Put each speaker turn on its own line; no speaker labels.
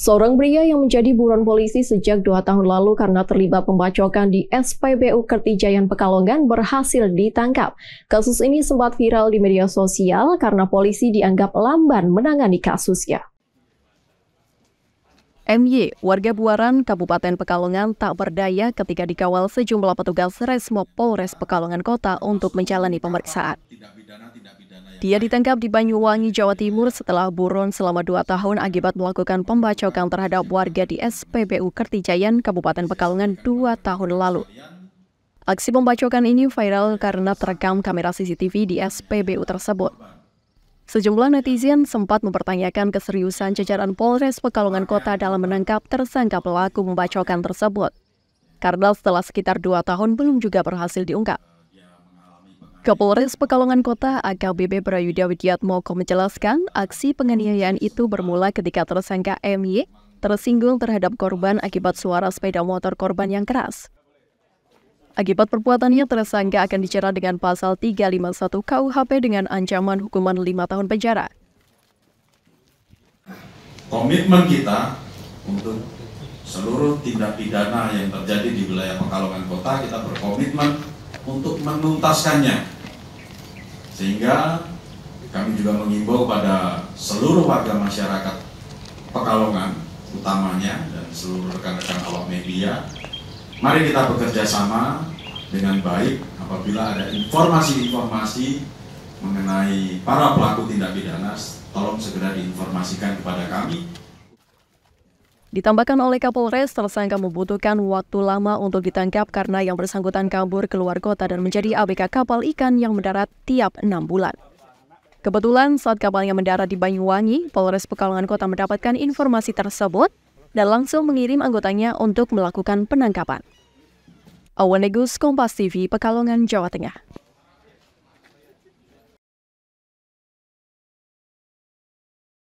Seorang pria yang menjadi buron polisi sejak dua tahun lalu karena terlibat pembacokan di SPBU Kertijayan Pekalongan berhasil ditangkap. Kasus ini sempat viral di media sosial karena polisi dianggap lamban menangani kasusnya. MY, warga Buaran, Kabupaten Pekalongan tak berdaya ketika dikawal sejumlah petugas Resmo Polres Pekalongan Kota untuk menjalani pemeriksaan. Dia ditangkap di Banyuwangi, Jawa Timur setelah buron selama dua tahun akibat melakukan pembacokan terhadap warga di SPBU Kertijayan, Kabupaten Pekalongan dua tahun lalu. Aksi pembacokan ini viral karena terekam kamera CCTV di SPBU tersebut. Sejumlah netizen sempat mempertanyakan keseriusan jajaran Polres Pekalongan Kota dalam menangkap tersangka pelaku pembacokan tersebut. Karena setelah sekitar dua tahun belum juga berhasil diungkap. Kapolres Pekalongan Kota AKBP Prayuda Widiatmoko menjelaskan aksi penganiayaan itu bermula ketika tersangka MY tersinggung terhadap korban akibat suara sepeda motor korban yang keras. Akibat perbuatannya, tersangka akan dijerat dengan pasal 351 KUHP dengan ancaman hukuman 5 tahun penjara.
Komitmen kita untuk seluruh tindak pidana yang terjadi di wilayah Pekalongan Kota, kita berkomitmen untuk menuntaskannya. Sehingga kami juga mengimbau pada seluruh warga masyarakat Pekalongan utamanya dan seluruh rekan-rekan awak media. Mari kita bekerja sama dengan baik apabila ada informasi-informasi mengenai para pelaku tindak pidana, tolong segera diinformasikan kepada kami.
Ditambahkan oleh Kapolres, tersangka membutuhkan waktu lama untuk ditangkap karena yang bersangkutan kabur keluar kota dan menjadi ABK kapal ikan yang mendarat tiap enam bulan. Kebetulan saat kapalnya mendarat di Banyuwangi, Polres Pekalongan Kota mendapatkan informasi tersebut dan langsung mengirim anggotanya untuk melakukan penangkapan. Awan Negus, Kompas TV, Pekalongan, Jawa Tengah.